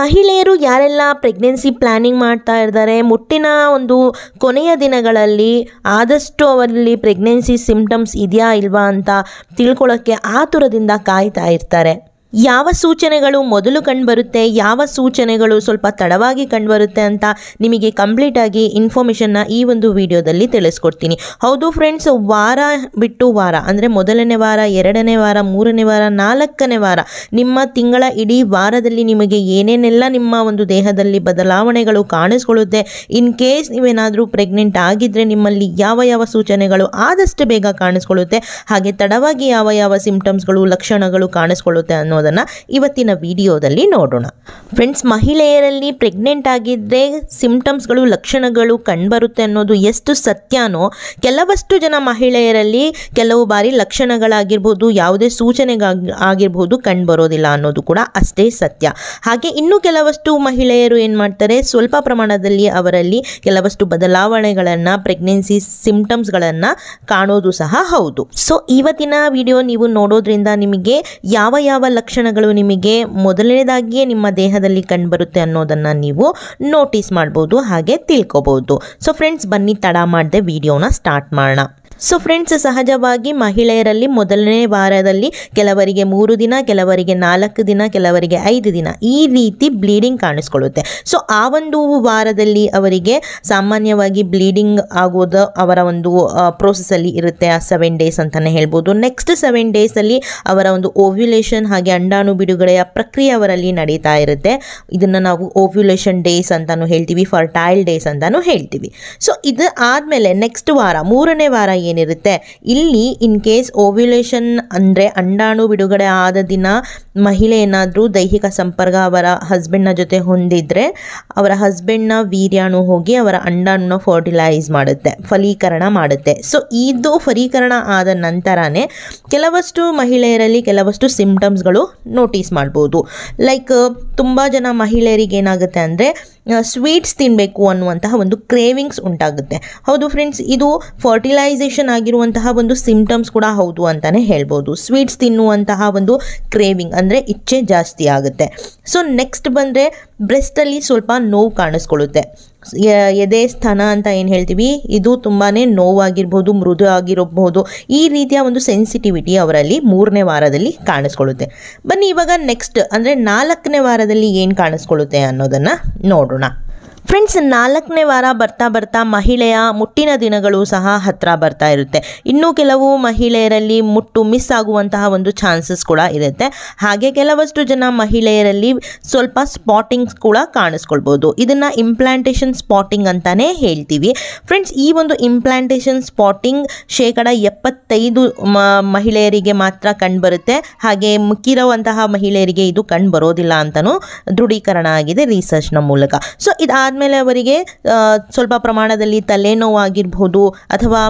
ಮಹಿಳೆಯರು ಯಾರೆಲ್ಲ pregnancy planning ಮಾಡ್ತಾ ಇದ್ದಾರೆ ಮುಟ್ಟಿನ ಒಂದು ಕೊನೆಯ ದಿನಗಳಲ್ಲಿ ಆದಷ್ಟು ಅವರಲ್ಲಿ ಪ್ರೆಗ್ನೆನ್ಸಿ ಸಿಂಪ್ಟಮ್ಸ್ ಇದೆಯಾ ಇಲ್ವಾ ಅಂತ ತಿಳ್ಕೊಳ್ಳೋಕ್ಕೆ ಆತುರದಿಂದ ಕಾಯ್ತಾ ಇರ್ತಾರೆ ಯಾವ ಸೂಚನೆಗಳು ಮೊದಲು ಕಂಡುಬರುತ್ತೆ ಯಾವ ಸೂಚನೆಗಳು ಸ್ವಲ್ಪ ತಡವಾಗಿ ಕಂಡುಬರುತ್ತೆ ಅಂತ ನಿಮಗೆ ಕಂಪ್ಲೀಟಾಗಿ ಇನ್ಫಾರ್ಮೇಷನ್ನ ಈ ಒಂದು ವಿಡಿಯೋದಲ್ಲಿ ತಿಳಿಸ್ಕೊಡ್ತೀನಿ ಹೌದು ಫ್ರೆಂಡ್ಸ್ ವಾರ ಬಿಟ್ಟು ವಾರ ಅಂದರೆ ಮೊದಲನೇ ವಾರ ಎರಡನೇ ವಾರ ಮೂರನೇ ವಾರ ನಾಲ್ಕನೇ ವಾರ ನಿಮ್ಮ ತಿಂಗಳ ಇಡೀ ವಾರದಲ್ಲಿ ನಿಮಗೆ ಏನೇನೆಲ್ಲ ನಿಮ್ಮ ಒಂದು ದೇಹದಲ್ಲಿ ಬದಲಾವಣೆಗಳು ಕಾಣಿಸ್ಕೊಳ್ಳುತ್ತೆ ಇನ್ ಕೇಸ್ ನೀವೇನಾದರೂ ಪ್ರೆಗ್ನೆಂಟ್ ಆಗಿದ್ದರೆ ನಿಮ್ಮಲ್ಲಿ ಯಾವ ಯಾವ ಸೂಚನೆಗಳು ಆದಷ್ಟು ಬೇಗ ಕಾಣಿಸ್ಕೊಳ್ಳುತ್ತೆ ಹಾಗೆ ತಡವಾಗಿ ಯಾವ ಯಾವ ಸಿಂಪ್ಟಮ್ಸ್ಗಳು ಲಕ್ಷಣಗಳು ಕಾಣಿಸ್ಕೊಳ್ಳುತ್ತೆ ಅನ್ನೋ ಅನ್ನೋದನ್ನು ಇವತ್ತಿನ ವಿಡಿಯೋದಲ್ಲಿ ನೋಡೋಣ ಫ್ರೆಂಡ್ಸ್ ಮಹಿಳೆಯರಲ್ಲಿ ಪ್ರೆಗ್ನೆಂಟ್ ಆಗಿದ್ದರೆ ಸಿಂಪ್ಟಮ್ಸ್ಗಳು ಲಕ್ಷಣಗಳು ಕಂಡುಬರುತ್ತೆ ಅನ್ನೋದು ಎಷ್ಟು ಸತ್ಯನೋ ಕೆಲವಷ್ಟು ಜನ ಮಹಿಳೆಯರಲ್ಲಿ ಕೆಲವು ಬಾರಿ ಲಕ್ಷಣಗಳಾಗಿರ್ಬೋದು ಯಾವುದೇ ಸೂಚನೆಗಾಗಿ ಆಗಿರ್ಬೋದು ಕಂಡುಬರೋದಿಲ್ಲ ಅನ್ನೋದು ಕೂಡ ಅಷ್ಟೇ ಸತ್ಯ ಹಾಗೆ ಇನ್ನೂ ಕೆಲವಷ್ಟು ಮಹಿಳೆಯರು ಏನು ಮಾಡ್ತಾರೆ ಸ್ವಲ್ಪ ಪ್ರಮಾಣದಲ್ಲಿ ಅವರಲ್ಲಿ ಕೆಲವಷ್ಟು ಬದಲಾವಣೆಗಳನ್ನು ಪ್ರೆಗ್ನೆನ್ಸಿ ಸಿಂಪ್ಟಮ್ಸ್ಗಳನ್ನು ಕಾಣೋದು ಸಹ ಹೌದು ಸೊ ಇವತ್ತಿನ ವಿಡಿಯೋ ನೀವು ನೋಡೋದ್ರಿಂದ ನಿಮಗೆ ಯಾವ ಯಾವ ಲಕ್ಷ ಲಕ್ಷಣಗಳು ನಿಮಗೆ ಮೊದಲನೇದಾಗಿಯೇ ನಿಮ್ಮ ದೇಹದಲ್ಲಿ ಕಂಡುಬರುತ್ತೆ ಅನ್ನೋದನ್ನು ನೀವು ನೋಟಿಸ್ ಮಾಡ್ಬೋದು ಹಾಗೆ ತಿಳ್ಕೊಬೋದು ಸೊ ಫ್ರೆಂಡ್ಸ್ ಬನ್ನಿ ತಡ ಮಾಡದೆ ವಿಡಿಯೋನ ಸ್ಟಾರ್ಟ್ ಮಾಡೋಣ ಸೊ ಫ್ರೆಂಡ್ಸ್ ಸಹಜವಾಗಿ ಮಹಿಳೆಯರಲ್ಲಿ ಮೊದಲನೇ ವಾರದಲ್ಲಿ ಕೆಲವರಿಗೆ ಮೂರು ದಿನ ಕೆಲವರಿಗೆ ನಾಲ್ಕು ದಿನ ಕೆಲವರಿಗೆ ಐದು ದಿನ ಈ ರೀತಿ ಬ್ಲೀಡಿಂಗ್ ಕಾಣಿಸ್ಕೊಳ್ಳುತ್ತೆ ಸೊ ಆ ಒಂದು ವಾರದಲ್ಲಿ ಅವರಿಗೆ ಸಾಮಾನ್ಯವಾಗಿ ಬ್ಲೀಡಿಂಗ್ ಆಗೋದು ಅವರ ಒಂದು ಪ್ರೋಸೆಸ್ಸಲ್ಲಿ ಇರುತ್ತೆ ಆ ಸೆವೆನ್ ಡೇಸ್ ಅಂತಲೇ ಹೇಳ್ಬೋದು ನೆಕ್ಸ್ಟ್ ಸೆವೆನ್ ಡೇಸಲ್ಲಿ ಅವರ ಒಂದು ಓವ್ಯುಲೇಷನ್ ಹಾಗೆ ಅಂಡಾಣು ಬಿಡುಗಡೆಯ ಪ್ರಕ್ರಿಯೆ ಅವರಲ್ಲಿ ನಡೀತಾ ಇರುತ್ತೆ ಇದನ್ನು ನಾವು ಓವ್ಯುಲೇಷನ್ ಡೇಸ್ ಅಂತಲೂ ಹೇಳ್ತೀವಿ ಫರ್ಟೈಲ್ ಡೇಸ್ ಅಂತಲೂ ಹೇಳ್ತೀವಿ ಸೊ ಇದು ಆದಮೇಲೆ ನೆಕ್ಸ್ಟ್ ವಾರ ಮೂರನೇ ವಾರ ಏನಿರುತ್ತೆ ಇಲ್ಲಿ ಇನ್ ಕೇಸ್ ಓವ್ಯುಲೇಷನ್ ಅಂದರೆ ಅಂಡಾಣು ಬಿಡುಗಡೆ ಆದ ದಿನ ಮಹಿಳೆ ಏನಾದರೂ ದೈಹಿಕ ಸಂಪರ್ಕ ಅವರ ಹಸ್ಬೆಂಡ್ನ ಜೊತೆ ಹೊಂದಿದ್ರೆ ಅವರ ಹಸ್ಬೆಂಡ್ನ ವೀರ್ಯಾಣು ಹೋಗಿ ಅವರ ಅಂಡಾಣುನ ಫರ್ಟಿಲೈಸ್ ಮಾಡುತ್ತೆ ಫಲೀಕರಣ ಮಾಡುತ್ತೆ ಸೊ ಇದು ಫಲೀಕರಣ ಆದ ನಂತರನೇ ಕೆಲವಷ್ಟು ಮಹಿಳೆಯರಲ್ಲಿ ಕೆಲವಷ್ಟು ಸಿಂಪ್ಟಮ್ಸ್ಗಳು ನೋಟಿಸ್ ಮಾಡ್ಬೋದು ಲೈಕ್ ತುಂಬ ಜನ ಮಹಿಳೆಯರಿಗೆ ಏನಾಗುತ್ತೆ ಅಂದರೆ ಸ್ವೀಟ್ಸ್ ತಿನ್ನಬೇಕು ಅನ್ನುವಂತಹ ಒಂದು ಕ್ರೇವಿಂಗ್ಸ್ ಉಂಟಾಗುತ್ತೆ ಹೌದು ಫ್ರೆಂಡ್ಸ್ ಇದು ಫರ್ಟಿಲೈಸೇಷನ್ ಕಂಡೀಷನ್ ಆಗಿರುವಂತಹ ಒಂದು ಸಿಂಪ್ಟಮ್ಸ್ ಕೂಡ ಹೌದು ಅಂತಲೇ ಹೇಳ್ಬೋದು ಸ್ವೀಟ್ಸ್ ತಿನ್ನುವಂತಹ ಒಂದು ಕ್ರೇವಿಂಗ್ ಅಂದರೆ ಇಚ್ಛೆ ಜಾಸ್ತಿ ಆಗುತ್ತೆ ಸೊ ನೆಕ್ಸ್ಟ್ ಬಂದರೆ ಬ್ರೆಸ್ಟಲ್ಲಿ ಸ್ವಲ್ಪ ನೋವು ಕಾಣಿಸ್ಕೊಳ್ಳುತ್ತೆ ಎದೆ ಸ್ಥಾನ ಅಂತ ಏನು ಹೇಳ್ತೀವಿ ಇದು ತುಂಬಾ ನೋವಾಗಿರ್ಬೋದು ಮೃದು ಆಗಿರಬಹುದು ಈ ರೀತಿಯ ಒಂದು ಸೆನ್ಸಿಟಿವಿಟಿ ಅವರಲ್ಲಿ ಮೂರನೇ ವಾರದಲ್ಲಿ ಕಾಣಿಸ್ಕೊಳ್ಳುತ್ತೆ ಬನ್ನಿ ಇವಾಗ ನೆಕ್ಸ್ಟ್ ಅಂದರೆ ನಾಲ್ಕನೇ ವಾರದಲ್ಲಿ ಏನು ಕಾಣಿಸ್ಕೊಳ್ಳುತ್ತೆ ಅನ್ನೋದನ್ನು ನೋಡೋಣ ಫ್ರೆಂಡ್ಸ್ ನಾಲ್ಕನೇ ವಾರ ಬರ್ತಾ ಬರ್ತಾ ಮಹಿಳೆಯ ಮುಟ್ಟಿನ ದಿನಗಳು ಸಹ ಹತ್ತಿರ ಬರ್ತಾ ಇರುತ್ತೆ ಇನ್ನೂ ಕೆಲವು ಮಹಿಳೆಯರಲ್ಲಿ ಮುಟ್ಟು ಮಿಸ್ ಆಗುವಂತಹ ಒಂದು ಚಾನ್ಸಸ್ ಕೂಡ ಇರುತ್ತೆ ಹಾಗೆ ಕೆಲವಷ್ಟು ಜನ ಮಹಿಳೆಯರಲ್ಲಿ ಸ್ವಲ್ಪ ಸ್ಪಾಟಿಂಗ್ಸ್ ಕೂಡ ಕಾಣಿಸ್ಕೊಳ್ಬೋದು ಇದನ್ನು ಇಂಪ್ಲಾಂಟೇಷನ್ ಸ್ಪಾಟಿಂಗ್ ಅಂತಲೇ ಹೇಳ್ತೀವಿ ಫ್ರೆಂಡ್ಸ್ ಈ ಒಂದು ಇಂಪ್ಲಾಂಟೇಷನ್ ಸ್ಪಾಟಿಂಗ್ ಶೇಕಡ ಎಪ್ಪತ್ತೈದು ಮಹಿಳೆಯರಿಗೆ ಮಾತ್ರ ಕಂಡುಬರುತ್ತೆ ಹಾಗೆ ಮುಕ್ಕಿರುವಂತಹ ಮಹಿಳೆಯರಿಗೆ ಇದು ಕಂಡು ಬರೋದಿಲ್ಲ ಅಂತಲೂ ದೃಢೀಕರಣ ಆಗಿದೆ ರಿಸರ್ಚ್ನ ಮೂಲಕ ಸೊ ಇದಾದ ಅದಾದಮೇಲೆ ಅವರಿಗೆ ಸ್ವಲ್ಪ ಪ್ರಮಾಣದಲ್ಲಿ ಆಗಿರ್ಬೋದು ಅಥವಾ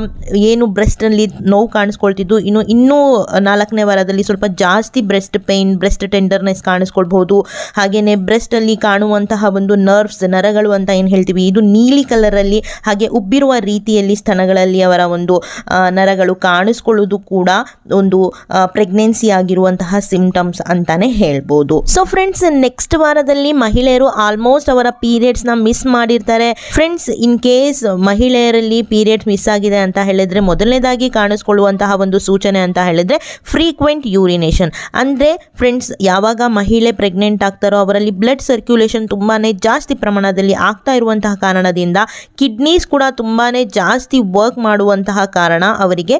ಏನು ಬ್ರೆಸ್ಟಲ್ಲಿ ನೋವು ಕಾಣಿಸ್ಕೊಳ್ತಿದ್ದು ಇನ್ನು ಇನ್ನೂ ನಾಲ್ಕನೇ ವಾರದಲ್ಲಿ ಸ್ವಲ್ಪ ಜಾಸ್ತಿ ಬ್ರೆಸ್ಟ್ ಪೇಯ್ನ್ ಬ್ರೆಸ್ಟ್ ಟೆಂಡರ್ನೆಸ್ ಕಾಣಿಸ್ಕೊಳ್ಬಹುದು ಹಾಗೆಯೇ ಬ್ರೆಸ್ಟಲ್ಲಿ ಕಾಣುವಂತಹ ಒಂದು ನರ್ವ್ಸ್ ನರಗಳು ಅಂತ ಏನು ಹೇಳ್ತೀವಿ ಇದು ನೀಲಿ ಕಲರಲ್ಲಿ ಹಾಗೆ ಉಬ್ಬಿರುವ ರೀತಿಯಲ್ಲಿ ಸ್ಥಳಗಳಲ್ಲಿ ಅವರ ಒಂದು ನರಗಳು ಕಾಣಿಸ್ಕೊಳ್ಳೋದು ಕೂಡ ಒಂದು ಪ್ರೆಗ್ನೆನ್ಸಿ ಆಗಿರುವಂತಹ ಸಿಂಪ್ಟಮ್ಸ್ ಅಂತಾನೆ ಹೇಳ್ಬೋದು ಸೊ ಫ್ರೆಂಡ್ಸ್ ನೆಕ್ಸ್ಟ್ ವಾರದಲ್ಲಿ ಮಹಿಳೆಯರು ಆಲ್ಮೋಸ್ಟ್ ಅವರ ಪೀರಿಯಡ್ಸ್ನ ಮಿಸ್ ಮಿಸ್ ಮಾಡಿರ್ತಾರೆ ಫ್ರೆಂಡ್ಸ್ ಇನ್ ಕೇಸ್ ಮಹಿಳೆಯರಲ್ಲಿ ಪೀರಿಯಡ್ ಮಿಸ್ ಆಗಿದೆ ಅಂತ ಹೇಳಿದ್ರೆ ಮೊದಲನೇದಾಗಿ ಕಾಣಿಸ್ಕೊಳ್ಳುವಂತಹ ಒಂದು ಸೂಚನೆ ಅಂತ ಹೇಳಿದ್ರೆ ಫ್ರೀಕ್ವೆಂಟ್ ಯೂರಿನೇಷನ್ ಅಂದರೆ ಫ್ರೆಂಡ್ಸ್ ಯಾವಾಗ ಮಹಿಳೆ ಪ್ರೆಗ್ನೆಂಟ್ ಆಗ್ತಾರೋ ಅವರಲ್ಲಿ ಬ್ಲಡ್ ಸರ್ಕ್ಯುಲೇಷನ್ ತುಂಬಾ ಜಾಸ್ತಿ ಪ್ರಮಾಣದಲ್ಲಿ ಆಗ್ತಾ ಇರುವಂತಹ ಕಾರಣದಿಂದ ಕಿಡ್ನೀಸ್ ಕೂಡ ತುಂಬಾ ಜಾಸ್ತಿ ವರ್ಕ್ ಮಾಡುವಂತಹ ಕಾರಣ ಅವರಿಗೆ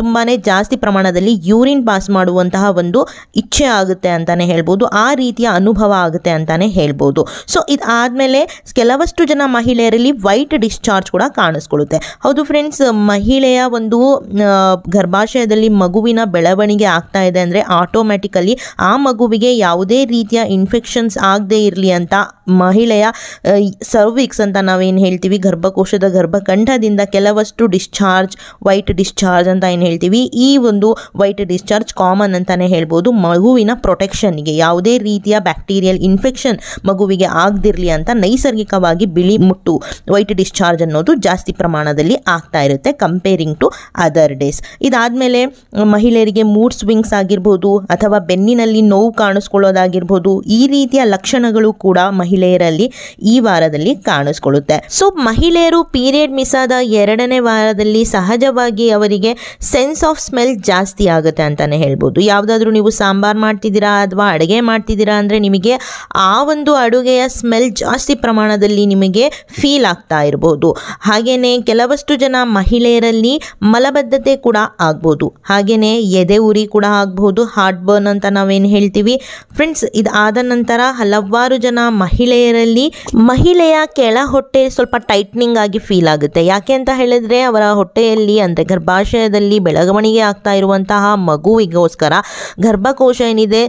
ತುಂಬಾ ಜಾಸ್ತಿ ಪ್ರಮಾಣದಲ್ಲಿ ಯೂರಿನ್ ಪಾಸ್ ಮಾಡುವಂತಹ ಒಂದು ಇಚ್ಛೆ ಆಗುತ್ತೆ ಅಂತಲೇ ಹೇಳ್ಬೋದು ಆ ರೀತಿಯ ಅನುಭವ ಆಗುತ್ತೆ ಅಂತಲೇ ಹೇಳ್ಬೋದು ಸೊ ಇದಾದಮೇಲೆ ಕೆಲವಷ್ಟು ಜನ ಮಹಿಳೆಯರಲ್ಲಿ ವೈಟ್ ಡಿಸ್ಚಾರ್ಜ್ ಕೂಡ ಕಾಣಿಸ್ಕೊಳ್ಳುತ್ತೆ ಹೌದು ಫ್ರೆಂಡ್ಸ್ ಮಹಿಳೆಯ ಒಂದು ಗರ್ಭಾಶಯದಲ್ಲಿ ಮಗುವಿನ ಬೆಳವಣಿಗೆ ಆಗ್ತಾ ಇದೆ ಅಂದರೆ ಆಟೋಮ್ಯಾಟಿಕಲಿ ಆ ಮಗುವಿಗೆ ಯಾವುದೇ ರೀತಿಯ ಇನ್ಫೆಕ್ಷನ್ಸ್ ಆಗದೇ ಇರಲಿ ಅಂತ ಮಹಿಳೆಯ ಸರ್ವಿಕ್ಸ್ ಅಂತ ನಾವೇನು ಹೇಳ್ತೀವಿ ಗರ್ಭಕೋಶದ ಗರ್ಭಕಂಠದಿಂದ ಕೆಲವಷ್ಟು ಡಿಸ್ಚಾರ್ಜ್ ವೈಟ್ ಡಿಸ್ಚಾರ್ಜ್ ಅಂತ ಏನು ಹೇಳ್ತೀವಿ ಈ ಒಂದು ವೈಟ್ ಡಿಸ್ಚಾರ್ಜ್ ಕಾಮನ್ ಅಂತಲೇ ಹೇಳ್ಬೋದು ಮಗುವಿನ ಪ್ರೊಟೆಕ್ಷನ್ಗೆ ಯಾವುದೇ ರೀತಿಯ ಬ್ಯಾಕ್ಟೀರಿಯಲ್ ಇನ್ಫೆಕ್ಷನ್ ಮಗುವಿಗೆ ಆಗದಿರಲಿ ಅಂತ ನೈಸರ್ಗಿಕವಾಗಿ ಬಿಳಿ ಮುಟ್ಟು ವೈಟ್ ಡಿಸ್ಚಾರ್ಜ್ ಅನ್ನೋದು ಜಾಸ್ತಿ ಪ್ರಮಾಣದಲ್ಲಿ ಆಗ್ತಾ ಇರುತ್ತೆ ಕಂಪೇರಿಂಗ್ ಟು ಅದರ್ ಡೇಸ್ ಇದಾದಮೇಲೆ ಮಹಿಳೆಯರಿಗೆ ಮೂಡ್ ಸ್ವಿಂಗ್ಸ್ ಆಗಿರ್ಬೋದು ಅಥವಾ ಬೆನ್ನಿನಲ್ಲಿ ನೋವು ಕಾಣಿಸ್ಕೊಳ್ಳೋದಾಗಿರ್ಬೋದು ಈ ರೀತಿಯ ಲಕ್ಷಣಗಳು ಕೂಡ ಮಹಿಳೆ ಮಹಿಳೆಯರಲ್ಲಿ ಈ ವಾರದಲ್ಲಿ ಕಾಣಿಸ್ಕೊಳ್ಳುತ್ತೆ ಸೊ ಮಹಿಳೆಯರು ಪೀರಿಯಡ್ ಮಿಸ್ ಆದ ಎರಡನೇ ವಾರದಲ್ಲಿ ಸಹಜವಾಗಿ ಅವರಿಗೆ ಸೆನ್ಸ್ ಆಫ್ ಸ್ಮೆಲ್ ಜಾಸ್ತಿ ಆಗುತ್ತೆ ಅಂತಾನೆ ಹೇಳ್ಬೋದು ಯಾವುದಾದ್ರೂ ನೀವು ಸಾಂಬಾರು ಮಾಡ್ತಿದ್ದೀರಾ ಅಥವಾ ಅಡುಗೆ ಮಾಡ್ತಿದ್ದೀರಾ ಅಂದರೆ ನಿಮಗೆ ಆ ಒಂದು ಅಡುಗೆಯ ಸ್ಮೆಲ್ ಜಾಸ್ತಿ ಪ್ರಮಾಣದಲ್ಲಿ ನಿಮಗೆ ಫೀಲ್ ಆಗ್ತಾ ಇರ್ಬೋದು ಹಾಗೆಯೇ ಕೆಲವಷ್ಟು ಜನ ಮಹಿಳೆಯರಲ್ಲಿ ಮಲಬದ್ಧತೆ ಕೂಡ ಆಗ್ಬೋದು ಹಾಗೆಯೇ ಎದೆ ಉರಿ ಕೂಡ ಆಗ್ಬೋದು ಹಾರ್ಟ್ ಬರ್ನ್ ಅಂತ ನಾವೇನು ಹೇಳ್ತೀವಿ ಫ್ರೆಂಡ್ಸ್ ಇದು ಆದ ನಂತರ ಹಲವಾರು ಜನ ಮಹಿಳೆ ಮಹಿಳೆಯರಲ್ಲಿ ಮಹಿಳೆಯ ಕೆಳ ಹೊಟ್ಟೆ ಸ್ವಲ್ಪ ಟೈಟ್ನಿಂಗ್ ಆಗಿ ಫೀಲ್ ಆಗುತ್ತೆ ಯಾಕೆ ಅಂತ ಹೇಳಿದ್ರೆ ಅವರ ಹೊಟ್ಟೆಯಲ್ಲಿ ಅಂದರೆ ಗರ್ಭಾಶಯದಲ್ಲಿ ಬೆಳವಣಿಗೆ ಆಗ್ತಾ ಇರುವಂತಹ ಮಗುವಿಗೋಸ್ಕರ ಗರ್ಭಕೋಶ ಏನಿದೆ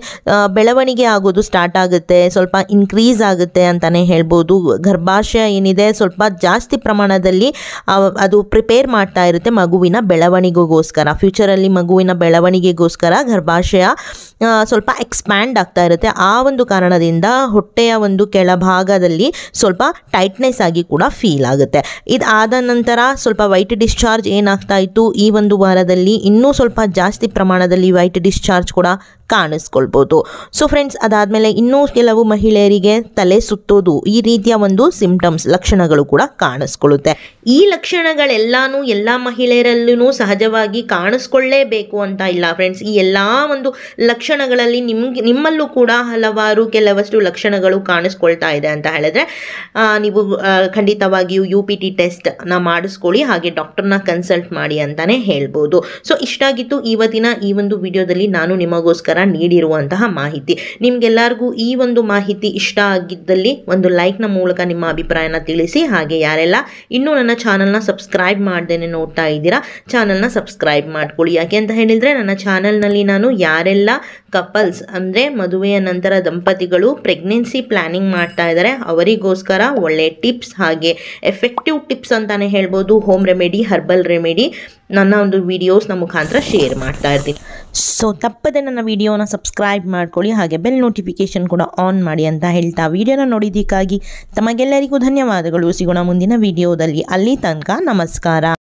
ಬೆಳವಣಿಗೆ ಆಗೋದು ಸ್ಟಾರ್ಟ್ ಆಗುತ್ತೆ ಸ್ವಲ್ಪ ಇನ್ಕ್ರೀಸ್ ಆಗುತ್ತೆ ಅಂತಲೇ ಹೇಳ್ಬೋದು ಗರ್ಭಾಶಯ ಏನಿದೆ ಸ್ವಲ್ಪ ಜಾಸ್ತಿ ಪ್ರಮಾಣದಲ್ಲಿ ಅದು ಪ್ರಿಪೇರ್ ಮಾಡ್ತಾ ಇರುತ್ತೆ ಮಗುವಿನ ಬೆಳವಣಿಗೆಗೋಸ್ಕರ ಫ್ಯೂಚರಲ್ಲಿ ಮಗುವಿನ ಬೆಳವಣಿಗೆಗೋಸ್ಕರ ಗರ್ಭಾಶಯ ಸ್ವಲ್ಪ ಎಕ್ಸ್ಪ್ಯಾಂಡ್ ಆಗ್ತಾ ಇರುತ್ತೆ ಆ ಒಂದು ಕಾರಣದಿಂದ ಹೊಟ್ಟೆಯ ಒಂದು ಕೆ ಭಾಗದಲ್ಲಿ ಸ್ವಲ್ಪ ಟೈಟ್ನೆಸ್ ಆಗಿ ಕೂಡ ಫೀಲ್ ಆಗುತ್ತೆ ಇದು ಆದ ನಂತರ ಸ್ವಲ್ಪ ವೈಟ್ ಡಿಸ್ಚಾರ್ಜ್ ಏನಾಗ್ತಾ ಇತ್ತು ಈ ಒಂದು ವಾರದಲ್ಲಿ ಇನ್ನೂ ಸ್ವಲ್ಪ ಜಾಸ್ತಿ ಪ್ರಮಾಣದಲ್ಲಿ ವೈಟ್ ಡಿಸ್ಚಾರ್ಜ್ ಕೂಡ ಕಾಣಿಸ್ಕೊಳ್ಬೋದು ಸೊ ಫ್ರೆಂಡ್ಸ್ ಅದಾದಮೇಲೆ ಇನ್ನೂ ಕೆಲವು ಮಹಿಳೆಯರಿಗೆ ತಲೆ ಸುತ್ತೋದು ಈ ರೀತಿಯ ಒಂದು ಸಿಂಪ್ಟಮ್ಸ್ ಲಕ್ಷಣಗಳು ಕೂಡ ಕಾಣಿಸ್ಕೊಳ್ಳುತ್ತೆ ಈ ಲಕ್ಷಣಗಳೆಲ್ಲಾನು ಎಲ್ಲ ಮಹಿಳೆಯರಲ್ಲೂ ಸಹಜವಾಗಿ ಕಾಣಿಸ್ಕೊಳ್ಳೇಬೇಕು ಅಂತ ಇಲ್ಲ ಫ್ರೆಂಡ್ಸ್ ಈ ಎಲ್ಲ ಒಂದು ಲಕ್ಷಣಗಳಲ್ಲಿ ನಿಮ್ಗೆ ನಿಮ್ಮಲ್ಲೂ ಕೂಡ ಹಲವಾರು ಕೆಲವಷ್ಟು ಲಕ್ಷಣಗಳು ಕಾಣಿಸ್ಕೊಳ್ತಾ ಇದೆ ಅಂತ ಹೇಳಿದ್ರೆ ನೀವು ಖಂಡಿತವಾಗಿಯೂ ಯು ಪಿ ಟಿ ಟೆಸ್ಟ್ನ ಮಾಡಿಸ್ಕೊಳ್ಳಿ ಹಾಗೆ ಡಾಕ್ಟರ್ನ ಕನ್ಸಲ್ಟ್ ಮಾಡಿ ಅಂತಲೇ ಹೇಳ್ಬೋದು ಸೊ ಇಷ್ಟಾಗಿತ್ತು ಇವತ್ತಿನ ಈ ಒಂದು ವಿಡಿಯೋದಲ್ಲಿ ನಾನು ನಿಮಗೋಸ್ಕರ ನೀಡಿರುವಂತಹ ಮಾಹಿತಿ ನಿಮ್ಗೆಲ್ಲರಿಗೂ ಈ ಒಂದು ಮಾಹಿತಿ ಇಷ್ಟ ಆಗಿದ್ದಲ್ಲಿ ಒಂದು ಲೈಕ್ನ ಮೂಲಕ ನಿಮ್ಮ ಅಭಿಪ್ರಾಯನ ತಿಳಿಸಿ ಹಾಗೆ ಯಾರೆಲ್ಲ ಇನ್ನೂ ನನ್ನ ಚಾನಲ್ನ ಸಬ್ಸ್ಕ್ರೈಬ್ ಮಾಡ್ದೇನೆ ನೋಡ್ತಾ ಇದ್ದೀರಾ ಚಾನಲ್ನ ಸಬ್ಸ್ಕ್ರೈಬ್ ಮಾಡ್ಕೊಳ್ಳಿ ಯಾಕೆ ಅಂತ ಹೇಳಿದರೆ ನನ್ನ ಚಾನಲ್ನಲ್ಲಿ ನಾನು ಯಾರೆಲ್ಲ ಕಪಲ್ಸ್ ಅಂದರೆ ಮದುವೆಯ ನಂತರ ದಂಪತಿಗಳು ಪ್ರೆಗ್ನೆನ್ಸಿ ಪ್ಲಾನಿಂಗ್ ಮಾಡ್ತಾ ಇದ್ದಾರೆ ಅವರಿಗೋಸ್ಕರ ಒಳ್ಳೆ ಟಿಪ್ಸ್ ಹಾಗೆ ಎಫೆಕ್ಟಿವ್ ಟಿಪ್ಸ್ ಅಂತಲೇ ಹೇಳ್ಬೋದು ಹೋಮ್ ರೆಮಿಡಿ ಹರ್ಬಲ್ ರೆಮಿಡಿ ನನ್ನ ಒಂದು ವಿಡಿಯೋಸ್ನ ಮುಖಾಂತರ ಶೇರ್ ಮಾಡ್ತಾ ಇರ್ತೀನಿ ಸೊ ತಪ್ಪದೆ ನನ್ನ ವಿಡಿಯೋ ವಿಡಿಯೋನ ಸಬ್ಸ್ಕ್ರೈಬ್ ಮಾಡ್ಕೊಳ್ಳಿ ಹಾಗೆ ಬೆಲ್ ನೋಟಿಫಿಕೇಶನ್ ಕೂಡ ಆನ್ ಮಾಡಿ ಅಂತ ಹೇಳ್ತಾ ವಿಡಿಯೋನ ನೋಡಿದ್ದಕ್ಕಾಗಿ ತಮಗೆಲ್ಲರಿಗೂ ಧನ್ಯವಾದಗಳು ಸಿಗೋಣ ಮುಂದಿನ ವಿಡಿಯೋದಲ್ಲಿ ಅಲ್ಲಿ ತನಕ ನಮಸ್ಕಾರ